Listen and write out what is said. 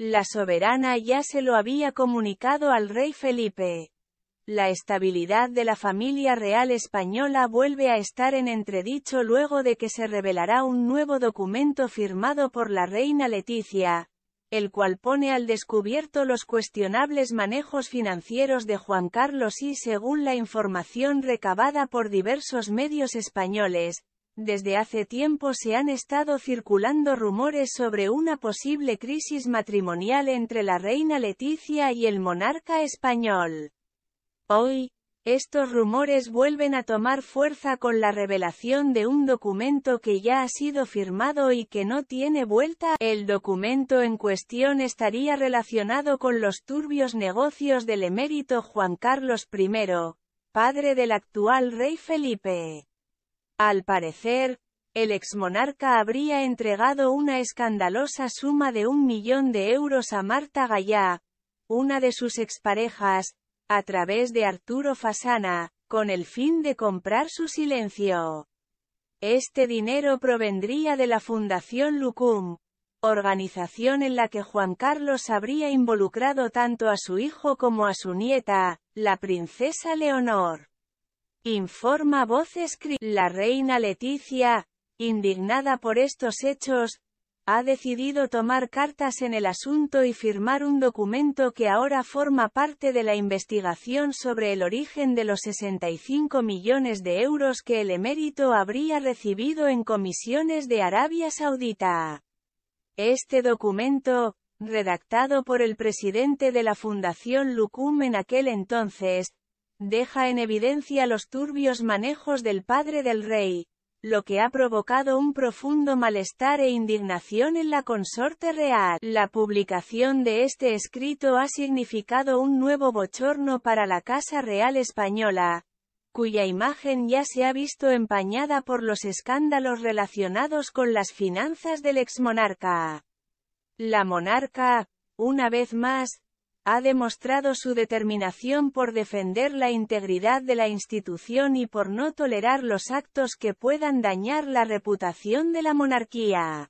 La soberana ya se lo había comunicado al rey Felipe. La estabilidad de la familia real española vuelve a estar en entredicho luego de que se revelará un nuevo documento firmado por la reina Leticia, el cual pone al descubierto los cuestionables manejos financieros de Juan Carlos y según la información recabada por diversos medios españoles, desde hace tiempo se han estado circulando rumores sobre una posible crisis matrimonial entre la reina Leticia y el monarca español. Hoy, estos rumores vuelven a tomar fuerza con la revelación de un documento que ya ha sido firmado y que no tiene vuelta. El documento en cuestión estaría relacionado con los turbios negocios del emérito Juan Carlos I, padre del actual rey Felipe. Al parecer, el exmonarca habría entregado una escandalosa suma de un millón de euros a Marta Gallá, una de sus exparejas, a través de Arturo Fasana, con el fin de comprar su silencio. Este dinero provendría de la Fundación Lucum, organización en la que Juan Carlos habría involucrado tanto a su hijo como a su nieta, la princesa Leonor. Informa voz La reina Leticia, indignada por estos hechos, ha decidido tomar cartas en el asunto y firmar un documento que ahora forma parte de la investigación sobre el origen de los 65 millones de euros que el emérito habría recibido en comisiones de Arabia Saudita. Este documento, redactado por el presidente de la Fundación Lucum en aquel entonces, deja en evidencia los turbios manejos del padre del rey, lo que ha provocado un profundo malestar e indignación en la consorte real. La publicación de este escrito ha significado un nuevo bochorno para la Casa Real Española, cuya imagen ya se ha visto empañada por los escándalos relacionados con las finanzas del exmonarca. La monarca, una vez más, ha demostrado su determinación por defender la integridad de la institución y por no tolerar los actos que puedan dañar la reputación de la monarquía.